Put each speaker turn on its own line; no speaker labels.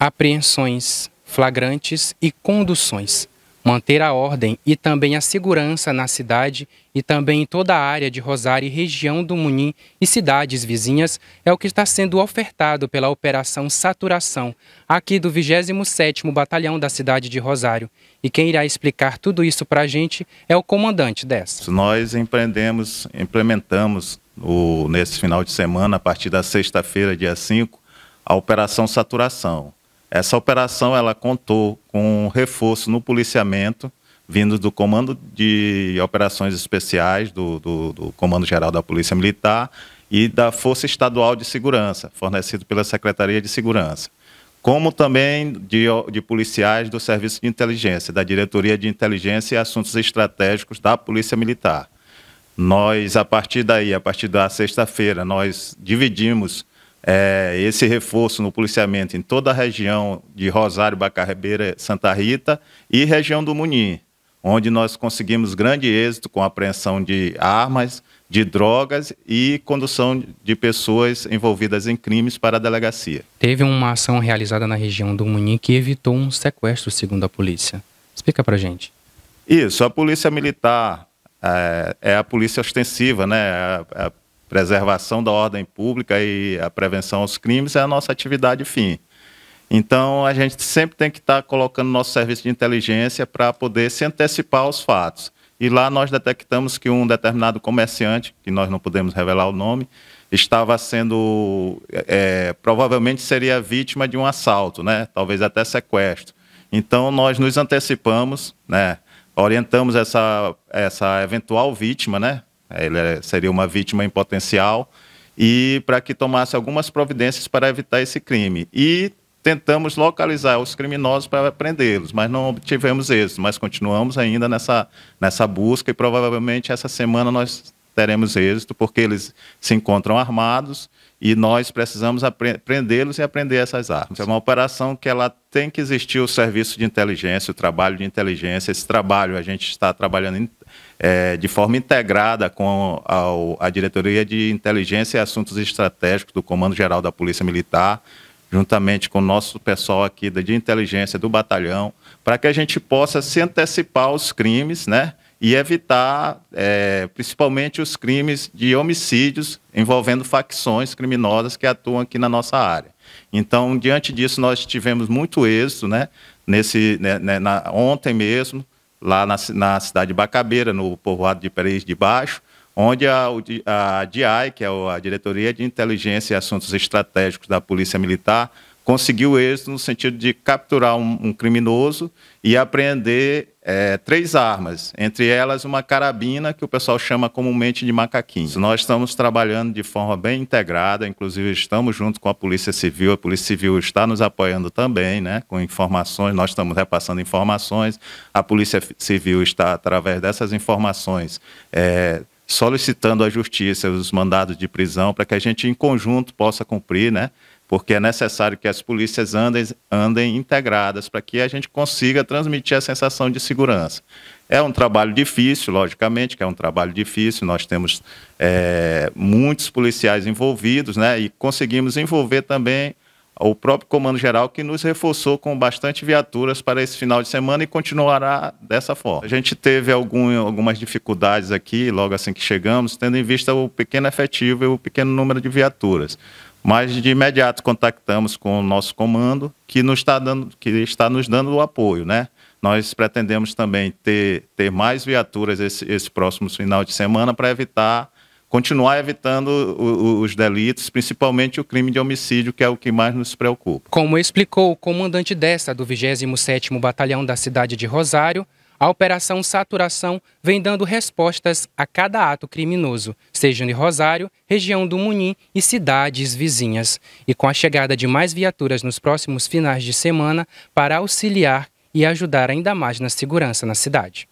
apreensões flagrantes e conduções, manter a ordem e também a segurança na cidade e também em toda a área de Rosário e região do Munim e cidades vizinhas é o que está sendo ofertado pela Operação Saturação, aqui do 27º Batalhão da cidade de Rosário. E quem irá explicar tudo isso para a gente é o comandante dessa.
Nós empreendemos, implementamos o, nesse final de semana, a partir da sexta-feira, dia 5, a Operação Saturação essa operação ela contou com um reforço no policiamento vindo do Comando de Operações Especiais, do, do, do, Comando Geral da Polícia Militar e da Força Estadual de Segurança, fornecido pela Secretaria de Segurança, como também de, de policiais do Serviço de Inteligência, da Diretoria de Inteligência e Assuntos Estratégicos da Polícia Militar. Nós, a partir daí, a partir da sexta-feira, nós dividimos é, esse reforço no policiamento em toda a região de Rosário, Bacarrebeira, Santa Rita e região do Munim, onde nós conseguimos grande êxito com a apreensão de armas, de drogas e condução de pessoas envolvidas em crimes para a delegacia.
Teve uma ação realizada na região do Munim que evitou um sequestro, segundo a polícia. Explica para gente.
Isso, a polícia militar é, é a polícia ostensiva, né? A, é, a é preservação da ordem pública e a prevenção aos crimes é a nossa atividade fim. Então, a gente sempre tem que estar tá colocando nosso serviço de inteligência para poder se antecipar aos fatos. E lá nós detectamos que um determinado comerciante, que nós não podemos revelar o nome, estava sendo. É, é provavelmente seria vítima de um assalto, né? talvez até sequestro. Então, nós nos antecipamos, né? orientamos essa, essa eventual vítima, né? Ele é, seria uma vítima em potencial e para que tomasse algumas providências para evitar esse crime. E tentamos localizar os criminosos para prendê-los, mas não obtivemos êxito, mas continuamos ainda nessa, nessa busca e provavelmente essa semana nós teremos êxito, porque eles se encontram armados e nós precisamos prendê-los e aprender essas armas. É uma operação que ela tem que existir o serviço de inteligência, o trabalho de inteligência. Esse trabalho a gente está trabalhando é, de forma integrada com ao, a Diretoria de Inteligência e Assuntos Estratégicos do Comando Geral da Polícia Militar, juntamente com o nosso pessoal aqui de inteligência do batalhão, para que a gente possa se antecipar aos crimes, né? E evitar, é, principalmente, os crimes de homicídios envolvendo facções criminosas que atuam aqui na nossa área. Então, diante disso, nós tivemos muito êxito, né? Nesse, né, né na, ontem mesmo, lá na, na cidade de Bacabeira, no povoado de Pereira de Baixo, onde a, a DIAI, que é a Diretoria de Inteligência e Assuntos Estratégicos da Polícia Militar, conseguiu êxito no sentido de capturar um, um criminoso e apreender é, três armas, entre elas uma carabina, que o pessoal chama comumente de macaquinho. Nós estamos trabalhando de forma bem integrada, inclusive estamos junto com a Polícia Civil, a Polícia Civil está nos apoiando também, né, com informações, nós estamos repassando informações, a Polícia Civil está, através dessas informações, é, solicitando à Justiça os mandados de prisão para que a gente, em conjunto, possa cumprir, né, porque é necessário que as polícias andem, andem integradas para que a gente consiga transmitir a sensação de segurança. É um trabalho difícil, logicamente, que é um trabalho difícil. Nós temos é, muitos policiais envolvidos, né? E conseguimos envolver também o próprio Comando Geral, que nos reforçou com bastante viaturas para esse final de semana e continuará dessa forma. A gente teve algum, algumas dificuldades aqui, logo assim que chegamos, tendo em vista o pequeno efetivo e o pequeno número de viaturas. Mas de imediato contactamos com o nosso comando, que, nos está, dando, que está nos dando o apoio, né? Nós pretendemos também ter, ter mais viaturas esse, esse próximo final de semana para evitar continuar evitando o, os delitos, principalmente o crime de homicídio, que é o que mais nos preocupa. Como explicou o
comandante desta do 27º Batalhão da cidade de Rosário, a Operação Saturação vem dando respostas a cada ato criminoso, seja em Rosário, região do Munim e cidades vizinhas. E com a chegada de mais viaturas nos próximos finais de semana para auxiliar e ajudar ainda mais na segurança na cidade.